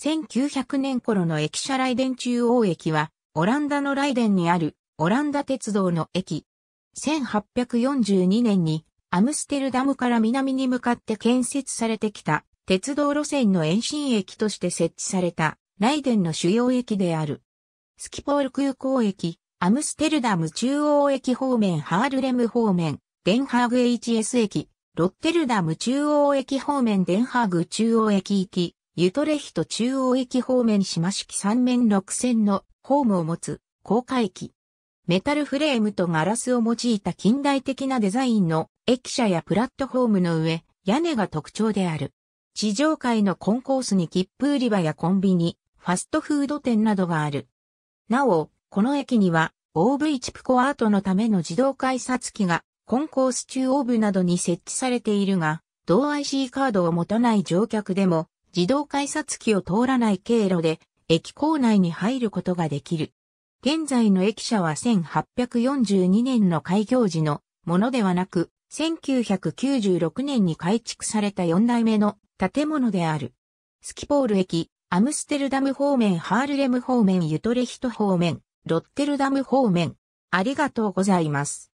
1900年頃の駅舎ライデン中央駅は、オランダのライデンにあるオランダ鉄道の駅。1842年にアムステルダムから南に向かって建設されてきた鉄道路線の延伸駅として設置されたライデンの主要駅である。スキポール空港駅、アムステルダム中央駅方面ハールレム方面、デンハーグ HS 駅、ロッテルダム中央駅方面デンハーグ中央駅行き、ユトレヒト中央駅方面島式3面6線のホームを持つ高架駅。メタルフレームとガラスを用いた近代的なデザインの駅舎やプラットホームの上、屋根が特徴である。地上階のコンコースに切符売り場やコンビニ、ファストフード店などがある。なお、この駅には OV チプコアートのための自動改札機がコンコース中央部などに設置されているが、同 IC カードを持たない乗客でも自動改札機を通らない経路で駅構内に入ることができる。現在の駅舎は1842年の開業時のものではなく、1996年に改築された4代目の建物である。スキポール駅、アムステルダム方面、ハールレム方面、ユトレヒト方面、ロッテルダム方面。ありがとうございます。